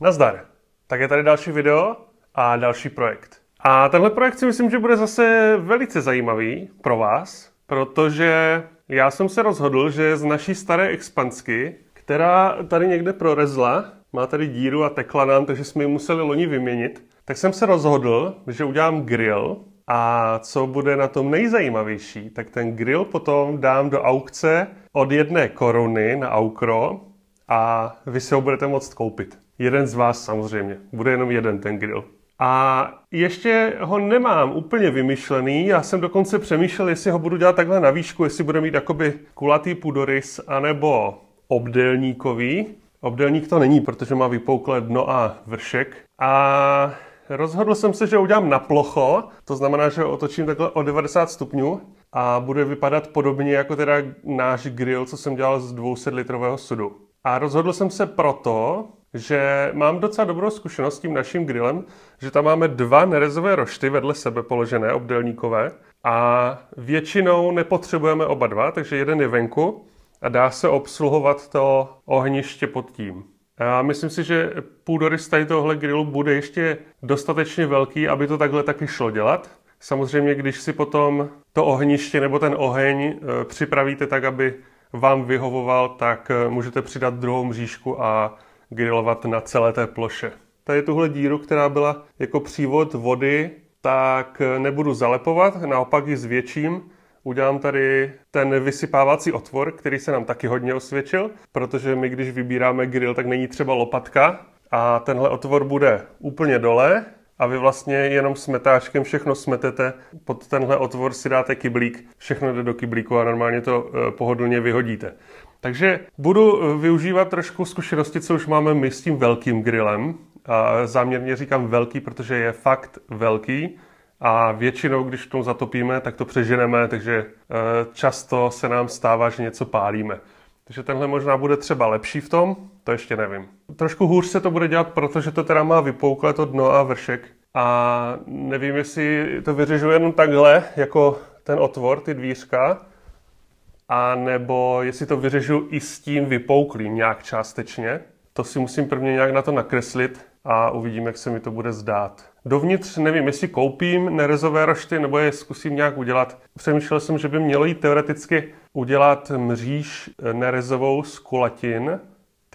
Nazdar! Tak je tady další video a další projekt. A tenhle projekt si myslím, že bude zase velice zajímavý pro vás, protože já jsem se rozhodl, že z naší staré expansky, která tady někde prorezla, má tady díru a tekla nám, takže jsme ji museli loni vyměnit, tak jsem se rozhodl, že udělám grill a co bude na tom nejzajímavější, tak ten grill potom dám do aukce od jedné koruny na Aukro a vy si ho budete moct koupit. Jeden z vás samozřejmě. Bude jenom jeden ten grill. A ještě ho nemám úplně vymyšlený. Já jsem dokonce přemýšlel, jestli ho budu dělat takhle na výšku, jestli bude mít jakoby kulatý pudorys anebo obdélníkový. Obdélník to není, protože má vypouklé dno a vršek. A rozhodl jsem se, že udělám na plocho, to znamená, že ho otočím takhle o 90 stupňů a bude vypadat podobně jako teda náš grill, co jsem dělal z 200 litrového sudu. A rozhodl jsem se proto, že mám docela dobrou zkušenost s tím naším grillem, že tam máme dva nerezové rošty vedle sebe položené, obdelníkové, a většinou nepotřebujeme oba dva, takže jeden je venku a dá se obsluhovat to ohniště pod tím. A myslím si, že půdorys z tohle grillu bude ještě dostatečně velký, aby to takhle taky šlo dělat. Samozřejmě, když si potom to ohniště nebo ten oheň eh, připravíte tak, aby vám vyhovoval, tak eh, můžete přidat druhou mřížku a grilovat na celé té ploše. Tady tuhle díru, která byla jako přívod vody, tak eh, nebudu zalepovat, naopak ji zvětším. Udělám tady ten vysypávací otvor, který se nám taky hodně osvědčil, protože my když vybíráme grill, tak není třeba lopatka. A tenhle otvor bude úplně dole a vy vlastně jenom smetáčkem všechno smetete, pod tenhle otvor si dáte kyblík, všechno jde do kyblíku a normálně to eh, pohodlně vyhodíte. Takže budu eh, využívat trošku zkušenosti, co už máme my s tím velkým grillem. A záměrně říkám velký, protože je fakt velký a většinou, když to zatopíme, tak to přeženeme, takže eh, často se nám stává, že něco pálíme. Takže tenhle možná bude třeba lepší v tom, to ještě nevím. Trošku hůř se to bude dělat, protože to teda má vypouklé to dno a vršek. A nevím, jestli to vyřežu jenom takhle, jako ten otvor, ty dvířka, a nebo jestli to vyřežu i s tím vypouklým nějak částečně. To si musím prvně nějak na to nakreslit a uvidím, jak se mi to bude zdát. Dovnitř nevím, jestli koupím nerezové rošty nebo je zkusím nějak udělat. Přemýšlel jsem, že by mělo jít teoreticky udělat mříž nerezovou z kulatin,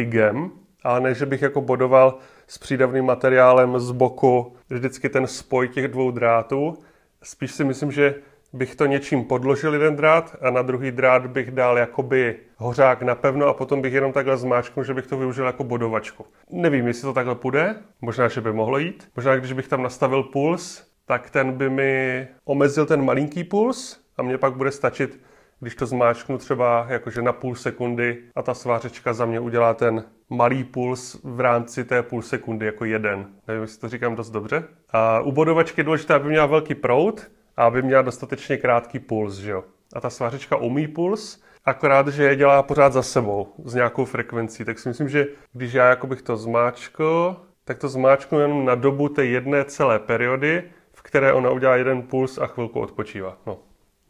stygem, ale ne, že bych jako bodoval s přídavným materiálem z boku vždycky ten spoj těch dvou drátů. Spíš si myslím, že bych to něčím podložil jeden drát a na druhý drát bych dal jakoby hořák napevno a potom bych jenom takhle zmáčknul, že bych to využil jako bodovačku. Nevím, jestli to takhle půjde, možná, že by mohlo jít. Možná, když bych tam nastavil puls, tak ten by mi omezil ten malinký puls a mě pak bude stačit když to zmáčknu třeba jakože na půl sekundy a ta svářečka za mě udělá ten malý puls v rámci té půl sekundy jako jeden. Nevím, jestli to říkám dost dobře. A u bodovačky je důležité, aby měla velký prout a aby měla dostatečně krátký puls, že jo. A ta svářečka umí puls, akorát, že je dělá pořád za sebou s nějakou frekvencí. Tak si myslím, že když já jako bych to zmáčkl, tak to zmáčknu jenom na dobu té jedné celé periody, v které ona udělá jeden puls a chvilku odpočívá. No.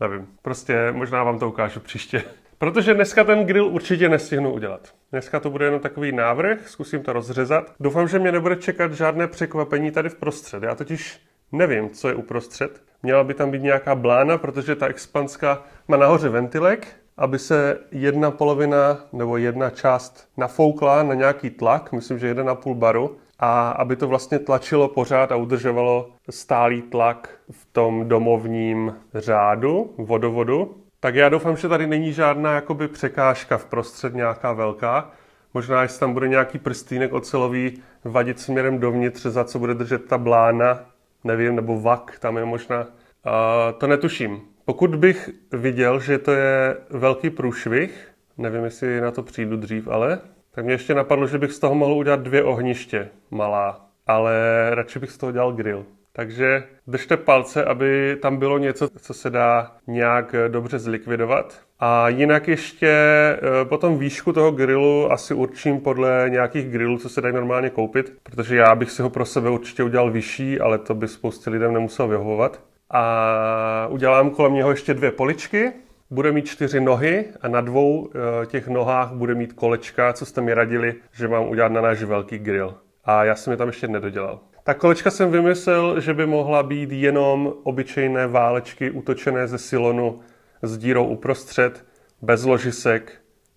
Nevím, prostě možná vám to ukážu příště. Protože dneska ten grill určitě nestihnu udělat. Dneska to bude jenom takový návrh, zkusím to rozřezat. Doufám, že mě nebude čekat žádné překvapení tady v prostřed. Já totiž nevím, co je uprostřed. Měla by tam být nějaká blána, protože ta expanska má nahoře ventilek, aby se jedna polovina nebo jedna část nafoukla na nějaký tlak, myslím, že 1,5 baru, a aby to vlastně tlačilo pořád a udržovalo stálý tlak v tom domovním řádu vodovodu. Tak já doufám, že tady není žádná jakoby překážka v prostřed nějaká velká. Možná, jestli tam bude nějaký prstýnek ocelový vadit směrem dovnitř, za co bude držet ta blána, nevím, nebo vak, tam je možná. Uh, to netuším. Pokud bych viděl, že to je velký průšvih, nevím, jestli na to přijdu dřív, ale tak mě ještě napadlo, že bych z toho mohl udělat dvě ohniště malá, ale radši bych z toho dělal grill. Takže držte palce, aby tam bylo něco, co se dá nějak eh, dobře zlikvidovat. A jinak ještě eh, potom výšku toho grilu asi určím podle nějakých grillů, co se dají normálně koupit, protože já bych si ho pro sebe určitě udělal vyšší, ale to by spoustě lidem nemusel vyhovovat. A udělám kolem něho ještě dvě poličky, bude mít čtyři nohy a na dvou eh, těch nohách bude mít kolečka, co jste mi radili, že mám udělat na náš velký grill. A já jsem je tam ještě nedodělal. Ta kolečka jsem vymyslel, že by mohla být jenom obyčejné válečky utočené ze silonu s dírou uprostřed, bez ložisek,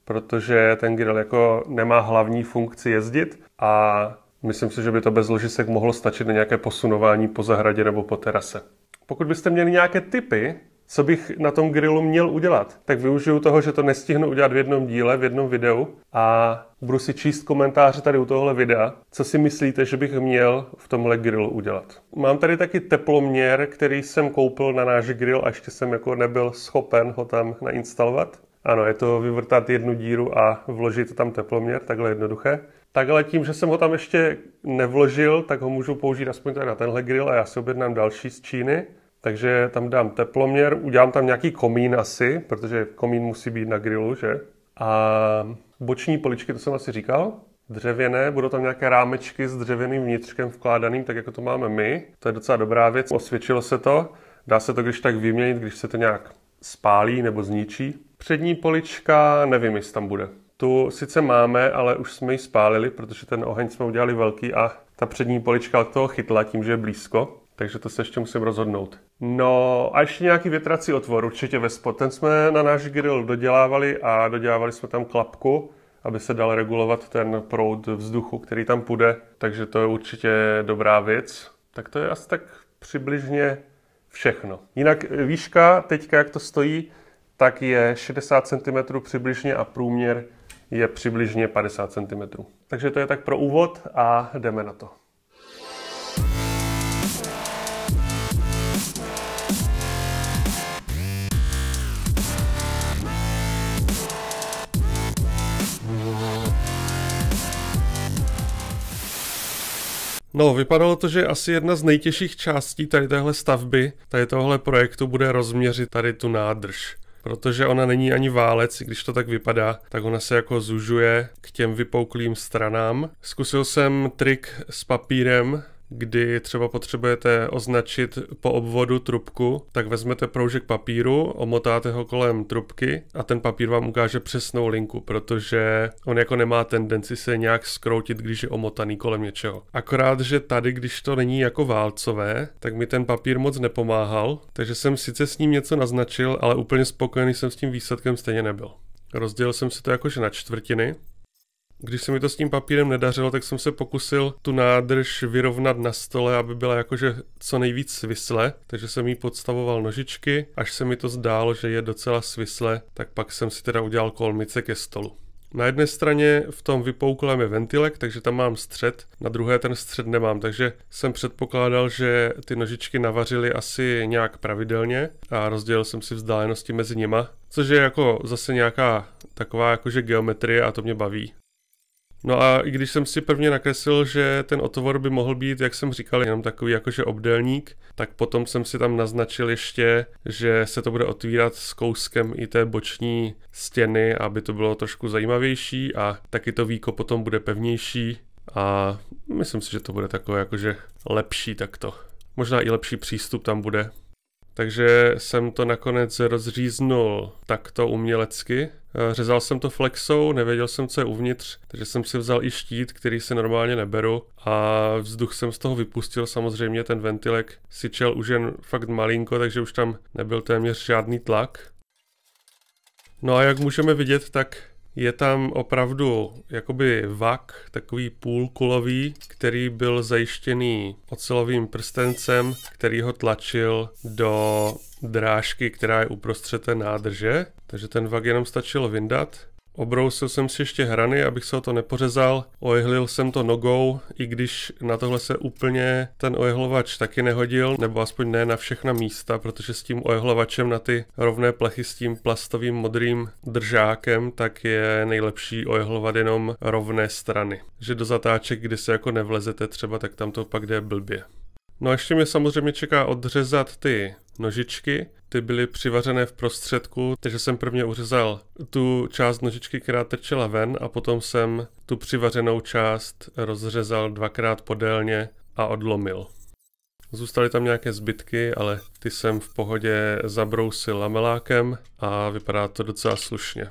protože ten grill jako nemá hlavní funkci jezdit a myslím si, že by to bez ložisek mohlo stačit na nějaké posunování po zahradě nebo po terase. Pokud byste měli nějaké tipy, co bych na tom grilu měl udělat, tak využiju toho, že to nestihnu udělat v jednom díle, v jednom videu a budu si číst komentáře tady u tohle videa, co si myslíte, že bych měl v tomhle grilu udělat. Mám tady taky teploměr, který jsem koupil na náš grill a ještě jsem jako nebyl schopen ho tam nainstalovat. Ano, je to vyvrtat jednu díru a vložit tam teploměr, takhle jednoduché. Tak ale tím, že jsem ho tam ještě nevložil, tak ho můžu použít aspoň tady na tenhle grill a já si objednám další z Číny. Takže tam dám teploměr, udělám tam nějaký komín asi, protože komín musí být na grilu, že? A boční poličky, to jsem asi říkal, dřevěné, budou tam nějaké rámečky s dřevěným vnitřkem vkládaným, tak jako to máme my. To je docela dobrá věc, osvědčilo se to. Dá se to když tak vyměnit, když se to nějak spálí nebo zničí. Přední polička, nevím, jestli tam bude. Tu sice máme, ale už jsme ji spálili, protože ten oheň jsme udělali velký a ta přední polička od toho chytla tím, že je blízko takže to se ještě musím rozhodnout. No a ještě nějaký větrací otvor, určitě ve spod. Ten jsme na náš grill dodělávali a dodělávali jsme tam klapku, aby se dal regulovat ten proud vzduchu, který tam půjde, takže to je určitě dobrá věc. Tak to je asi tak přibližně všechno. Jinak eh, výška teďka, jak to stojí, tak je 60 cm přibližně a průměr je přibližně 50 cm. Takže to je tak pro úvod a jdeme na to. No, vypadalo to, že asi jedna z nejtěžších částí tady téhle stavby, tady tohle projektu, bude rozměřit tady tu nádrž. Protože ona není ani válec, když to tak vypadá, tak ona se jako zužuje k těm vypouklým stranám. Zkusil jsem trik s papírem, kdy třeba potřebujete označit po obvodu trubku, tak vezmete proužek papíru, omotáte ho kolem trubky a ten papír vám ukáže přesnou linku, protože on jako nemá tendenci se nějak skroutit, když je omotaný kolem něčeho. Akorát, že tady, když to není jako válcové, tak mi ten papír moc nepomáhal, takže jsem sice s ním něco naznačil, ale úplně spokojený jsem s tím výsledkem stejně nebyl. Rozdělil jsem si to jakože na čtvrtiny, když se mi to s tím papírem nedařilo, tak jsem se pokusil tu nádrž vyrovnat na stole, aby byla jakože co nejvíc svisle, takže jsem jí podstavoval nožičky, až se mi to zdálo, že je docela svisle, tak pak jsem si teda udělal kolmice ke stolu. Na jedné straně v tom vypouklém je ventilek, takže tam mám střed, na druhé ten střed nemám, takže jsem předpokládal, že ty nožičky navařily asi nějak pravidelně a rozdělil jsem si vzdálenosti mezi nima, což je jako zase nějaká taková jakože geometrie a to mě baví. No a i když jsem si prvně nakreslil, že ten otvor by mohl být, jak jsem říkal, jenom takový jakože obdelník, tak potom jsem si tam naznačil ještě, že se to bude otvírat s kouskem i té boční stěny, aby to bylo trošku zajímavější a taky to víko potom bude pevnější a myslím si, že to bude takové jakože lepší takto. Možná i lepší přístup tam bude. Takže jsem to nakonec rozříznul takto umělecky, Eh, řezal jsem to flexou, nevěděl jsem, co je uvnitř, takže jsem si vzal i štít, který si normálně neberu a vzduch jsem z toho vypustil, samozřejmě ten ventilek si čel už jen fakt malinko, takže už tam nebyl téměř žádný tlak. No a jak můžeme vidět, tak je tam opravdu jakoby vak, takový půlkulový, který byl zajištěný ocelovým prstencem, který ho tlačil do drážky, která je uprostřed té nádrže. Takže ten vak jenom stačilo vyndat. Obrousil jsem si ještě hrany, abych se o to nepořezal. Ojehlil jsem to nogou, i když na tohle se úplně ten ojehlovač taky nehodil, nebo aspoň ne na všechna místa, protože s tím ojehlovačem na ty rovné plechy s tím plastovým modrým držákem, tak je nejlepší ojehlovat jenom rovné strany. Že do zatáček, kdy se jako nevlezete třeba, tak tam to pak jde blbě. No a ještě mě samozřejmě čeká odřezat ty nožičky. Ty byly přivařené v prostředku, takže jsem prvně uřezal tu část nožičky, která trčela ven a potom jsem tu přivařenou část rozřezal dvakrát podélně a odlomil. Zůstaly tam nějaké zbytky, ale ty jsem v pohodě zabrousil lamelákem a vypadá to docela slušně.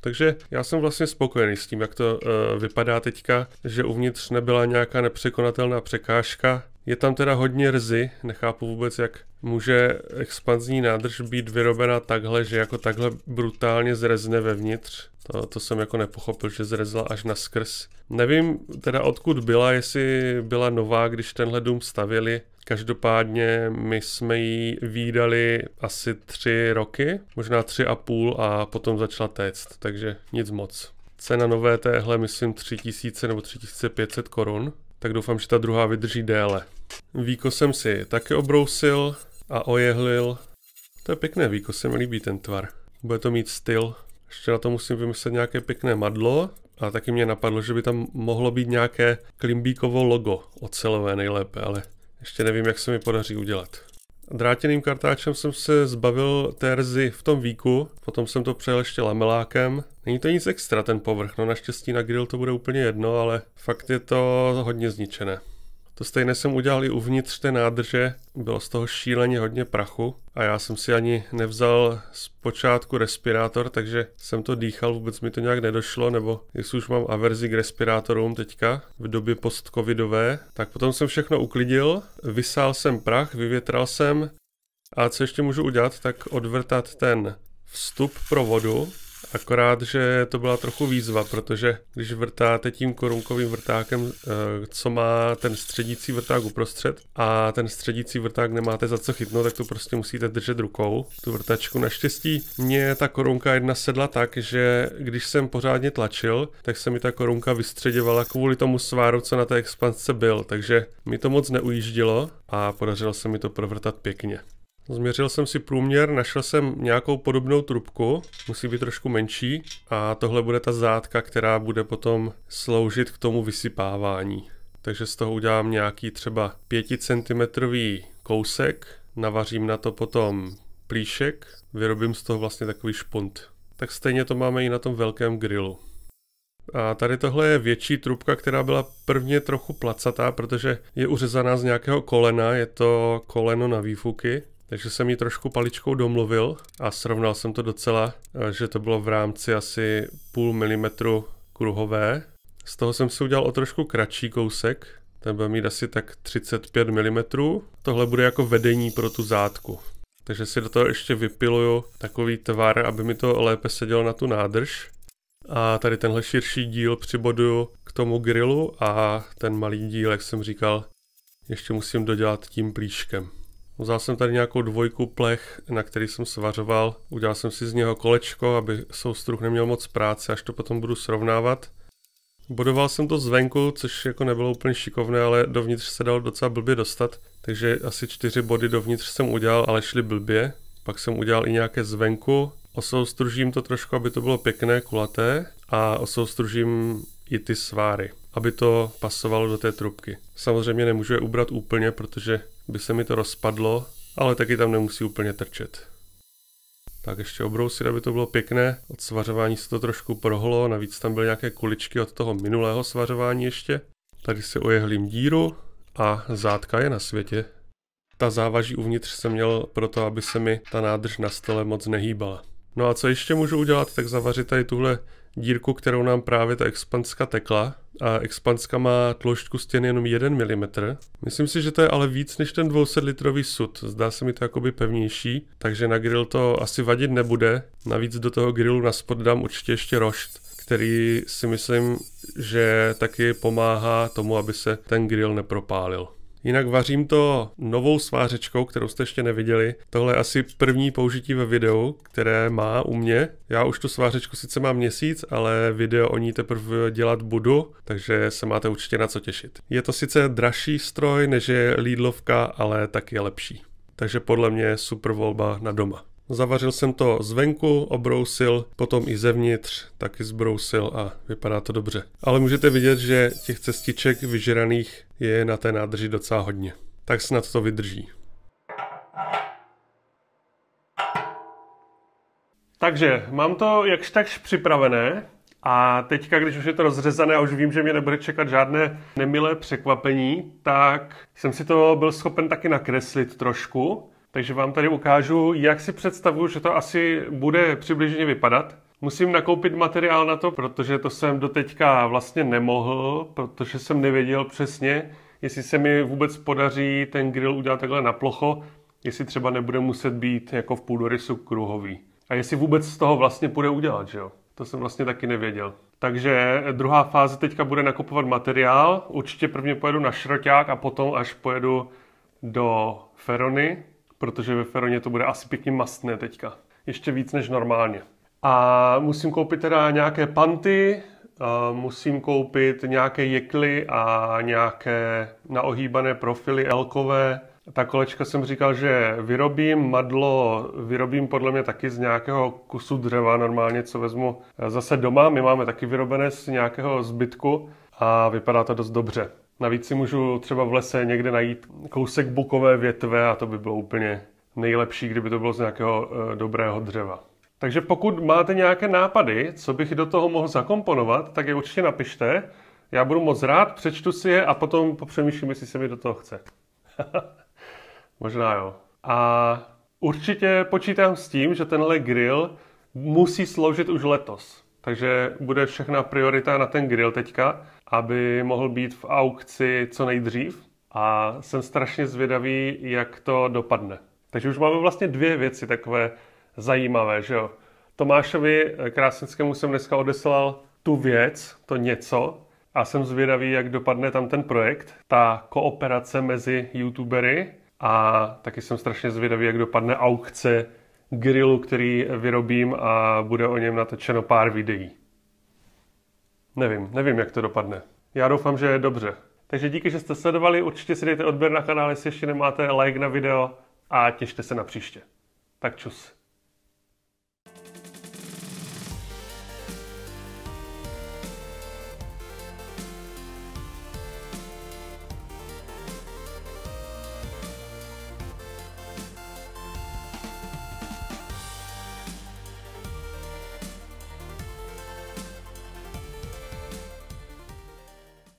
Takže já jsem vlastně spokojený s tím, jak to e, vypadá teďka, že uvnitř nebyla nějaká nepřekonatelná překážka, je tam teda hodně rzy, nechápu vůbec, jak může expanzní nádrž být vyrobena takhle, že jako takhle brutálně zrezne vevnitř. To, to jsem jako nepochopil, že zrezla až na skrz. Nevím teda odkud byla, jestli byla nová, když tenhle dům stavili. Každopádně my jsme ji výdali asi tři roky, možná tři a půl a potom začala téct, takže nic moc. Cena nové téhle myslím 3000 nebo 3500 korun tak doufám, že ta druhá vydrží déle. Víko jsem si taky obrousil a ojehlil. To je pěkné víko, se mi líbí ten tvar. Bude to mít styl. Ještě na to musím vymyslet nějaké pěkné madlo. A taky mě napadlo, že by tam mohlo být nějaké klimbíkovo logo, ocelové nejlépe, ale ještě nevím, jak se mi podaří udělat. Drátěným kartáčem jsem se zbavil terzy v tom víku, potom jsem to přejel ještě lamelákem. Není to nic extra ten povrch, no naštěstí na grill to bude úplně jedno, ale fakt je to hodně zničené. To stejné jsem udělal i uvnitř té nádrže, bylo z toho šíleně hodně prachu a já jsem si ani nevzal z počátku respirátor, takže jsem to dýchal, vůbec mi to nějak nedošlo, nebo jestli už mám averzi k respirátorům teďka v době postcovidové, tak potom jsem všechno uklidil, vysál jsem prach, vyvětral jsem a co ještě můžu udělat, tak odvrtat ten vstup pro vodu, Akorát, že to byla trochu výzva, protože když vrtáte tím korunkovým vrtákem, eh, co má ten středící vrták uprostřed a ten středící vrták nemáte za co chytnout, tak to prostě musíte držet rukou, tu vrtačku. Naštěstí mě ta korunka jedna sedla tak, že když jsem pořádně tlačil, tak se mi ta korunka vystředěvala kvůli tomu sváru, co na té expansce byl, takže mi to moc neujíždilo a podařilo se mi to provrtat pěkně. Změřil jsem si průměr, našel jsem nějakou podobnou trubku, musí být trošku menší a tohle bude ta zátka, která bude potom sloužit k tomu vysypávání. Takže z toho udělám nějaký třeba 5 cm kousek, navařím na to potom plíšek, vyrobím z toho vlastně takový špunt. Tak stejně to máme i na tom velkém grilu. A tady tohle je větší trubka, která byla prvně trochu placatá, protože je uřezaná z nějakého kolena, je to koleno na výfuky. Takže jsem ji trošku paličkou domluvil a srovnal jsem to docela, eh, že to bylo v rámci asi půl milimetru kruhové. Z toho jsem si udělal o trošku kratší kousek, ten bude mít asi tak 35 mm. Tohle bude jako vedení pro tu zátku. Takže si do toho ještě vypiluju takový tvar, aby mi to lépe sedělo na tu nádrž. A tady tenhle širší díl přiboduju k tomu grilu a ten malý díl, jak jsem říkal, ještě musím dodělat tím plíškem. Vzal jsem tady nějakou dvojku plech, na který jsem svařoval. Udělal jsem si z něho kolečko, aby soustruh neměl moc práce, až to potom budu srovnávat. Bodoval jsem to zvenku, což jako nebylo úplně šikovné, ale dovnitř se dalo docela blbě dostat, takže asi čtyři body dovnitř jsem udělal, ale šli blbě. Pak jsem udělal i nějaké zvenku, osoustružím to trošku, aby to bylo pěkné, kulaté a osoustružím i ty sváry, aby to pasovalo do té trubky. Samozřejmě nemůžu je ubrat úplně, protože by se mi to rozpadlo, ale taky tam nemusí úplně trčet. Tak ještě obrousit, aby to bylo pěkné. Od svařování se to trošku prohlo, navíc tam byly nějaké kuličky od toho minulého svařování ještě. Tady si ojehlím díru a zátka je na světě. Ta závaží uvnitř jsem měl proto, aby se mi ta nádrž na stole moc nehýbala. No a co ještě můžu udělat, tak zavařit tady tuhle dírku, kterou nám právě ta expanska tekla a expanska má tloušťku stěn jenom 1 mm. Myslím si, že to je ale víc než ten 200 litrový sud, zdá se mi to jakoby pevnější, takže na grill to asi vadit nebude, navíc do toho grillu na spod dám určitě ještě rošt který si myslím, že taky pomáhá tomu, aby se ten grill nepropálil. Jinak vařím to novou svářečkou, kterou jste ještě neviděli. Tohle je asi první použití ve videu, které má u mě. Já už tu svářečku sice mám měsíc, ale video o ní teprve dělat budu, takže se máte určitě na co těšit. Je to sice dražší stroj než je lídlovka, ale tak je lepší. Takže podle mě super volba na doma. Zavařil jsem to zvenku, obrousil, potom i zevnitř, taky zbrousil a vypadá to dobře. Ale můžete vidět, že těch cestiček vyžraných je na té nádrži docela hodně. Tak snad to vydrží. Takže mám to jakž takž připravené a teďka, když už je to rozřezané a už vím, že mě nebude čekat žádné nemilé překvapení, tak jsem si to byl schopen taky nakreslit trošku. Takže vám tady ukážu, jak si představuju, že to asi bude přibližně vypadat. Musím nakoupit materiál na to, protože to jsem doteďka vlastně nemohl, protože jsem nevěděl přesně, jestli se mi vůbec podaří ten grill udělat takhle na plocho, jestli třeba nebude muset být jako v půdorysu kruhový. A jestli vůbec z toho vlastně půjde udělat, že jo? To jsem vlastně taky nevěděl. Takže druhá fáze teďka bude nakupovat materiál. Určitě prvně pojedu na šroťák a potom až pojedu do Ferony, protože ve Feroně to bude asi pěkně mastné teďka. Ještě víc než normálně. A musím koupit teda nějaké panty, musím koupit nějaké jekly a nějaké naohýbané profily elkové. Ta kolečka jsem říkal, že vyrobím, madlo vyrobím podle mě taky z nějakého kusu dřeva normálně, co vezmu zase doma. My máme taky vyrobené z nějakého zbytku a vypadá to dost dobře. Navíc si můžu třeba v lese někde najít kousek bukové větve a to by bylo úplně nejlepší, kdyby to bylo z nějakého e, dobrého dřeva. Takže pokud máte nějaké nápady, co bych do toho mohl zakomponovat, tak je určitě napište. Já budu moc rád, přečtu si je a potom popřemýšlím, jestli se mi do toho chce. Možná jo. A určitě počítám s tím, že tenhle grill musí sloužit už letos. Takže bude všechna priorita na ten grill teďka, aby mohl být v aukci co nejdřív. A jsem strašně zvědavý, jak to dopadne. Takže už máme vlastně dvě věci takové zajímavé, že jo. Tomášovi Krásnickému jsem dneska odeslal tu věc, to něco, a jsem zvědavý, jak dopadne tam ten projekt, ta kooperace mezi youtubery a taky jsem strašně zvědavý, jak dopadne aukce Grilu, který vyrobím a bude o něm natočeno pár videí. Nevím, nevím, jak to dopadne. Já doufám, že je dobře. Takže díky, že jste sledovali, určitě si dejte odběr na kanál, jestli ještě nemáte like na video a těšte se na příště. Tak čus.